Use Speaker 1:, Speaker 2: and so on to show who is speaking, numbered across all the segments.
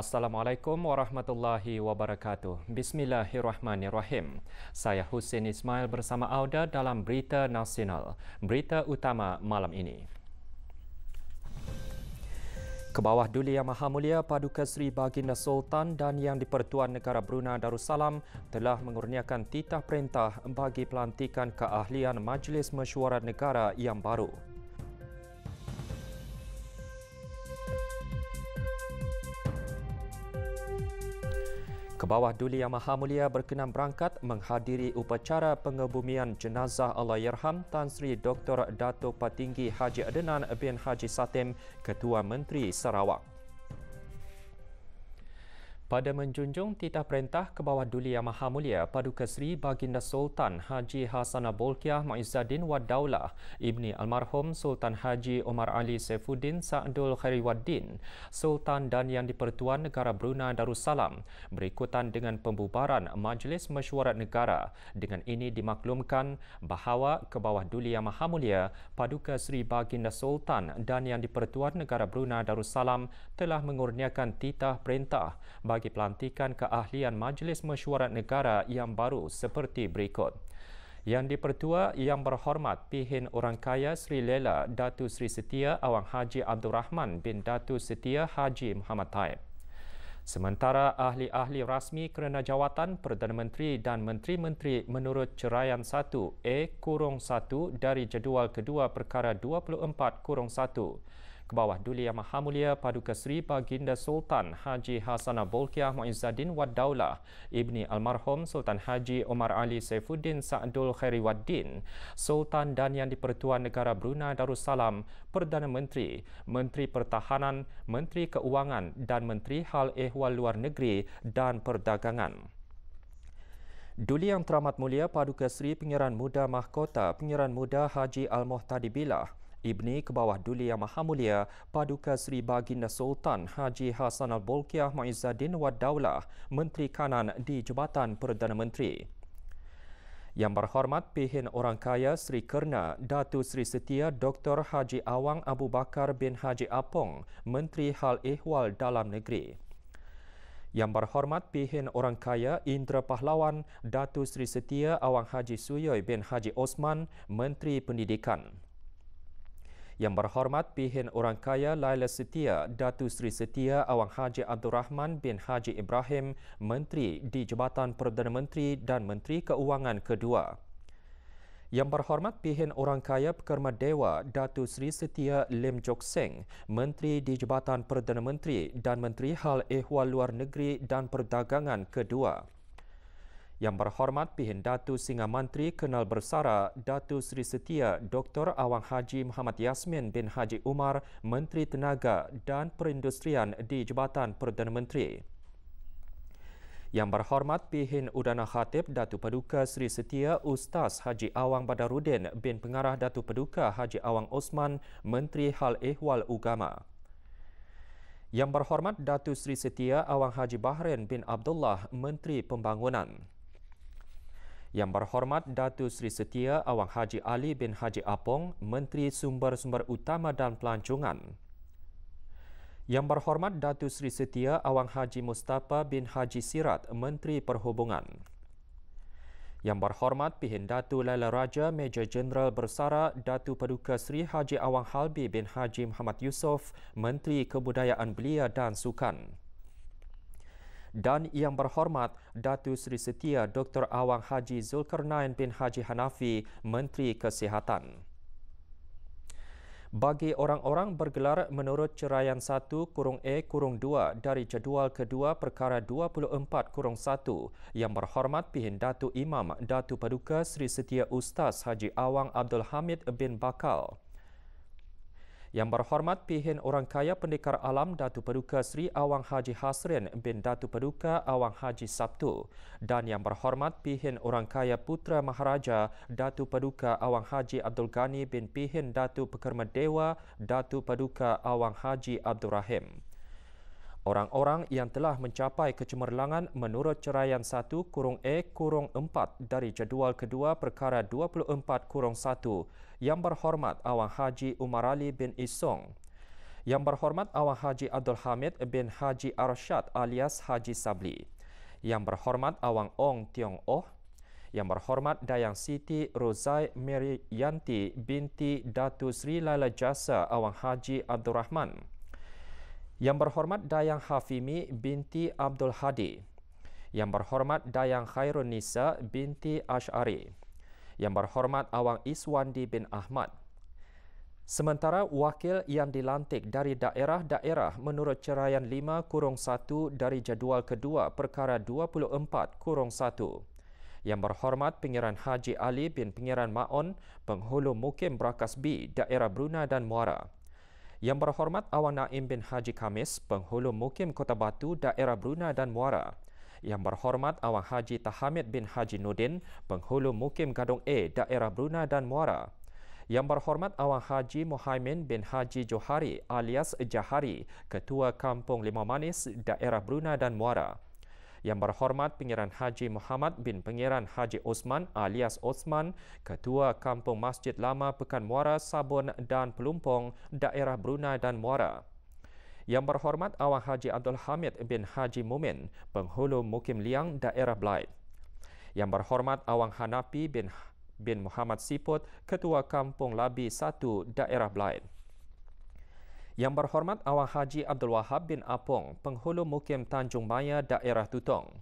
Speaker 1: Assalamualaikum warahmatullahi wabarakatuh. Bismillahirrahmanirrahim. Saya Husin Ismail bersama Auda dalam Berita Nasional. Berita utama malam ini. Kebawah Duli Yang Maha Mulia Paduka Seri Baginda Sultan dan Yang di-Pertuan Negara Brunei Darussalam telah mengurniakan titah perintah bagi pelantikan keahlian Majlis Mesyuarat Negara yang baru. Kebawah Duli Yang Maha Mulia berkenan berangkat menghadiri upacara pengebumian jenazah Allahyarham Tan Sri Dr. Dato' Patinggi Haji Adenan bin Haji Satim, Ketua Menteri Sarawak. Pada menjunjung titah perintah ke bawah Duli Yang Maha Mulia, Paduka Seri Baginda Sultan Haji Hasanah Bolkiah Ma'izzaddin Wad Daulah, Ibni Almarhum Sultan Haji Omar Ali Saifuddin Sa'adul Khairiwaddin, Sultan dan Yang di-Pertuan Negara Brunei Darussalam, berikutan dengan pembubaran Majlis Mesyuarat Negara. Dengan ini dimaklumkan bahawa ke bawah Duli Yang Maha Mulia, Paduka Seri Baginda Sultan dan Yang di-Pertuan Negara Brunei Darussalam telah mengurniakan titah perintah bagi bagi pelantikan keahlian Majlis Mesyuarat Negara yang baru seperti berikut. Yang dipertua Yang Berhormat Pihin Orang Kaya Sri Lela Datu Sri Setia Awang Haji Abdul Rahman bin Datu Setia Haji Muhammad Taib. Sementara ahli-ahli rasmi kerana jawatan Perdana Menteri dan Menteri-Menteri menurut ceraian 1 A-1 dari jadual kedua perkara 24-1 ke bawah Duli Yang Maha Mulia Paduka Seri Baginda Sultan Haji Hasanah Bolkiah Muizzaddin Wad Daulah Ibni Almarhum Sultan Haji Omar Ali Saifuddin Sa'adul Khairi Waddin Sultan dan Yang di-Pertuan Negara Brunei Darussalam Perdana Menteri Menteri Pertahanan Menteri Keuangan dan Menteri Hal Ehwal Luar Negeri dan Perdagangan Duli Yang Teramat Mulia Paduka Seri Pengiran Muda Mahkota Pengiran Muda Haji Al-Muhtadi Bilah Ibni kebawah Duli Yang Maha Mulia Paduka Sri Baginda Sultan Haji Hasan Al-Bolkiah Muizzaddin Wad Daulah Menteri Kanan di Jabatan Perdana Menteri. Yang berhormat pihin orang kaya Sri Kerna, Datu Sri Setia Dr. Haji Awang Abu Bakar bin Haji Apong, Menteri Hal Ehwal Dalam Negeri. Yang berhormat pihin orang kaya Indra Pahlawan, Datu Sri Setia Awang Haji Suyoi bin Haji Osman, Menteri Pendidikan. Yang berhormat pihin orang kaya Laila Setia, Datu Sri Setia Awang Haji Abdul Rahman bin Haji Ibrahim, Menteri di Jabatan Perdana Menteri dan Menteri Keuangan Kedua. Yang berhormat pihin orang kaya Pekerma Dewa, Datu Seri Setia Lim Jok Seng, Menteri di Jabatan Perdana Menteri dan Menteri Hal Ehwal Luar Negeri dan Perdagangan Kedua. Yang berhormat Pihin Datu Singa Mantri Kenal Bersara Datu Sri Setia Dr. Awang Haji Muhammad Yasmin bin Haji Umar Menteri Tenaga dan Perindustrian di Jabatan Perdana Menteri. Yang berhormat Pihin Udana Khatib Datu Paduka Sri Setia Ustaz Haji Awang Badarudin bin Pengarah Datu Paduka Haji Awang Osman Menteri Hal Ehwal Ugama. Yang berhormat Datu Sri Setia Awang Haji Bahrain bin Abdullah Menteri Pembangunan. Yang berhormat Datu Sri Setia Awang Haji Ali bin Haji Apong, Menteri Sumber-Sumber Utama dan Pelancongan. Yang berhormat Datu Sri Setia Awang Haji Mustafa bin Haji Sirat, Menteri Perhubungan. Yang berhormat Pihin Datu Laila Raja Major Jeneral Bersara Datu Paduka Sri Haji Awang Halbi bin Haji Muhammad Yusof, Menteri Kebudayaan Belia dan Sukan dan yang berhormat Datu Seri Setia Dr. Awang Haji Zulkarnain bin Haji Hanafi, Menteri Kesihatan. Bagi orang-orang bergelar menurut ceraian 1-A-2 e, dari jadual kedua perkara 24-1 yang berhormat pihin Datu Imam Datu Paduka Sri Setia Ustaz Haji Awang Abdul Hamid bin Bakal. Yang berhormat pihin orang kaya pendekar alam Datu Peduka Sri Awang Haji Hasrin bin Datu Peduka Awang Haji Sabtu dan yang berhormat pihin orang kaya putra Maharaja Datu Peduka Awang Haji Abdul Ghani bin pihin Datu Pekerma Datu Peduka Awang Haji Abdul Rahim. Orang-orang yang telah mencapai kecemerlangan menurut ceraian 1-A-4 e dari jadual kedua perkara 24-1 yang berhormat awang Haji Umar Ali bin Isong. Yang berhormat awang Haji Abdul Hamid bin Haji Arshad alias Haji Sabli. Yang berhormat awang Ong Tiong Oh. Yang berhormat Dayang Siti Rozai Meri Yanti binti Datu Sri Laila Jasa awang Haji Abdul Rahman. Yang berhormat Dayang Hafimi binti Abdul Hadi. Yang berhormat Dayang Khairun Nisa binti Ash'ari. Yang berhormat Awang Iswandi bin Ahmad. Sementara wakil yang dilantik dari daerah-daerah menurut ceraian 5-1 dari jadual kedua perkara 24-1. Yang berhormat Pengiran Haji Ali bin Pengiran Ma'on, penghulu mukim Brakas B, daerah Brunei dan Muara. Yang berhormat Awang Naim bin Haji Kamis, penghulu mukim Kota Batu, daerah Brunei dan Muara. Yang berhormat Awang Haji Tahamid bin Haji Nudin, penghulu mukim Gadong A, daerah Brunei dan Muara. Yang berhormat Awang Haji Mohaimin bin Haji Johari alias Jahari, Ketua Kampung Lima Manis, daerah Brunei dan Muara. Yang berhormat Pengiran Haji Muhammad bin Pengiran Haji Osman alias Osman, Ketua Kampung Masjid Lama Pekan Muara Sabun dan Pelumpong, Daerah Brunei dan Muara. Yang berhormat Awang Haji Abdul Hamid bin Haji Mumin, penghulu Mukim Liang, Daerah Blight. Yang berhormat Awang Hanapi bin bin Muhammad Siput, Ketua Kampung Labi 1, Daerah Blight. Yang berhormat Awang Haji Abdul Wahab bin Apong, penghulu mukim Tanjung Maya, Daerah Tutong.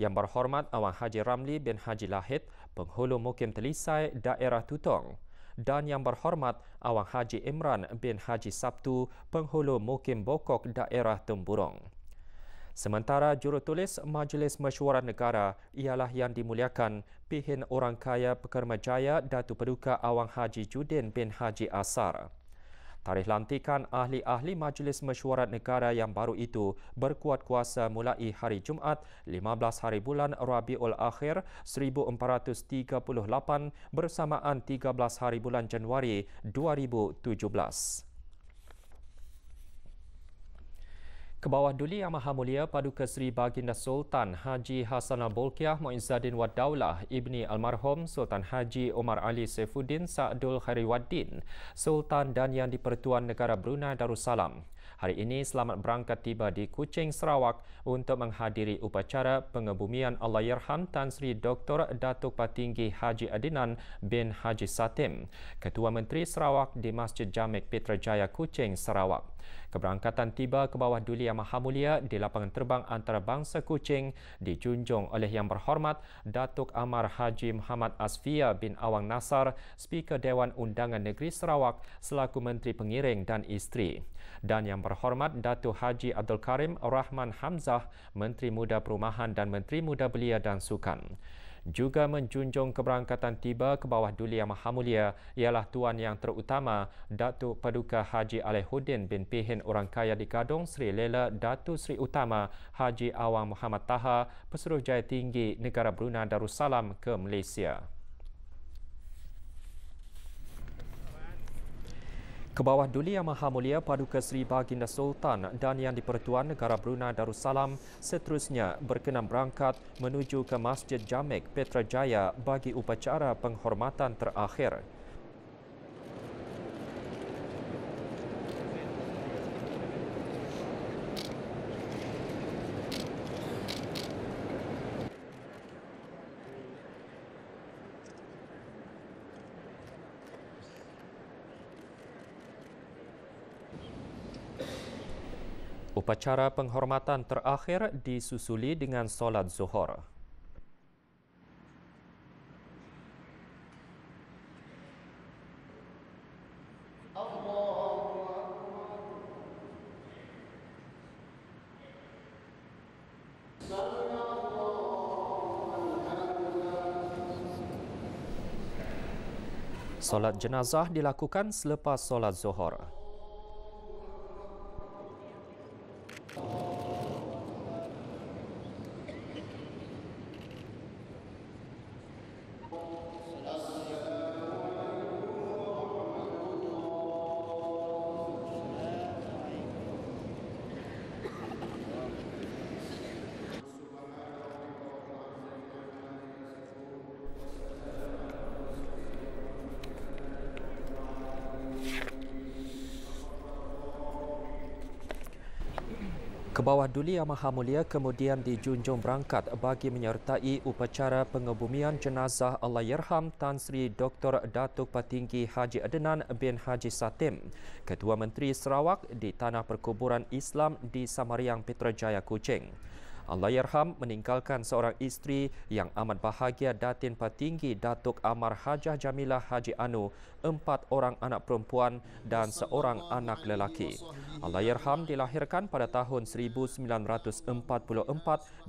Speaker 1: Yang berhormat Awang Haji Ramli bin Haji Lahid, penghulu mukim Telisai, Daerah Tutong. Dan yang berhormat Awang Haji Imran bin Haji Sabtu, penghulu mukim Bokok, Daerah Temburong. Sementara jurutulis Majlis Mesyuarat Negara ialah yang dimuliakan Pihin Orang Kaya Pekerma Jaya Datu Peduka Awang Haji Judin bin Haji Asar. Tarikh lantikan ahli-ahli Majlis Mesyuarat Negara yang baru itu berkuat kuasa mulai hari Jumaat 15 hari bulan Rabiul Akhir 1438 bersamaan 13 hari bulan Januari 2017. Kebawah Duli Yang Maha Mulia Paduka Seri Baginda Sultan Haji Hasanah Bolkiah Muizzaddin Wadaulah Ibni Almarhum Sultan Haji Omar Ali Saifuddin Sa'adul Khairi Waddin Sultan dan Yang di Pertuan Negara Brunei Darussalam hari ini selamat berangkat tiba di Kuching Sarawak untuk menghadiri upacara pengebumian Allahyarham Tan Sri Dr. Datuk Patinggi Haji Adinan bin Haji Satim, Ketua Menteri Sarawak di Masjid Jamek Petrajaya Kuching Sarawak. Keberangkatan tiba ke bawah Duli Yang Maha Mulia di lapangan terbang antarabangsa Kuching dijunjung oleh Yang Berhormat Datuk Amar Haji Muhammad Asfia bin Awang Nasar, Speaker Dewan Undangan Negeri Sarawak selaku Menteri Pengiring dan Isteri. Dan yang berhormat Datu Haji Abdul Karim Rahman Hamzah, Menteri Muda Perumahan dan Menteri Muda Belia dan Sukan juga menjunjung keberangkatan tiba ke bawah Duli Yang Maha Mulia ialah Tuan Yang Terutama Datuk Paduka Haji Alehuddin bin Pihin Orang Kaya di Kadung Sri Lela Datu Sri Utama Haji Awang Muhammad Taha Pesuruhjaya Tinggi Negara Brunei Darussalam ke Malaysia. ke bawah Duli Yang Maha Mulia Paduka Seri Baginda Sultan dan Yang Dipertuan Negara Brunei Darussalam seterusnya berkenan berangkat menuju ke Masjid Jamek Petrajaya bagi upacara penghormatan terakhir. upacara penghormatan terakhir disusuli dengan solat zuhur. Solat jenazah dilakukan selepas solat zuhur. Kebawah Duli Yang Maha Mulia kemudian dijunjung berangkat bagi menyertai upacara pengebumian jenazah Allahyarham Tan Sri Dr. Datuk Patinggi Haji Adnan bin Haji Satim, Ketua Menteri Sarawak di Tanah Perkuburan Islam di Samariang Petrajaya Kuching. Allahyarham meninggalkan seorang isteri yang amat bahagia Datin Patinggi Datuk Amar Hajah Jamilah Haji Anu, empat orang anak perempuan dan seorang anak lelaki. Allahyarham dilahirkan pada tahun 1944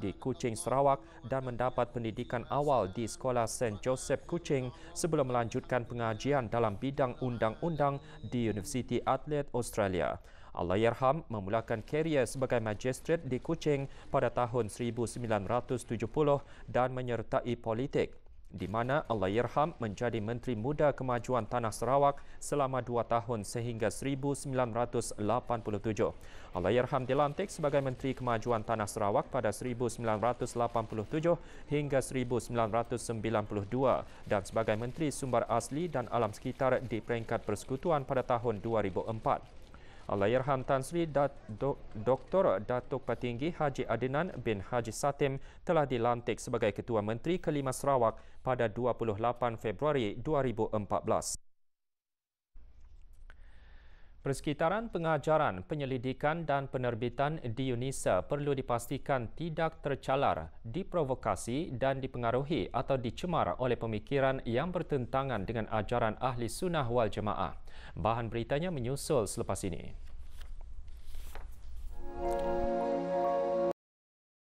Speaker 1: di Kuching, Sarawak dan mendapat pendidikan awal di Sekolah St. Joseph Kuching sebelum melanjutkan pengajian dalam bidang undang-undang di Universiti Adelaide, Australia. Allahyarham memulakan kerjaya sebagai magistrat di Kuching pada tahun 1970 dan menyertai politik di mana Allahyarham menjadi Menteri Muda Kemajuan Tanah Sarawak selama dua tahun sehingga 1987. Allahyarham dilantik sebagai Menteri Kemajuan Tanah Sarawak pada 1987 hingga 1992 dan sebagai Menteri Sumber Asli dan Alam Sekitar di peringkat persekutuan pada tahun 2004. Allahyarham Tansri, Sri Dat Dr. Datuk Patinggi Haji Adenan bin Haji Satim telah dilantik sebagai Ketua Menteri Kelima Sarawak pada 28 Februari 2014. Persekitaran pengajaran, penyelidikan dan penerbitan di UNISA perlu dipastikan tidak tercalar, diprovokasi dan dipengaruhi atau dicemar oleh pemikiran yang bertentangan dengan ajaran ahli sunnah wal jemaah. Bahan beritanya menyusul selepas ini.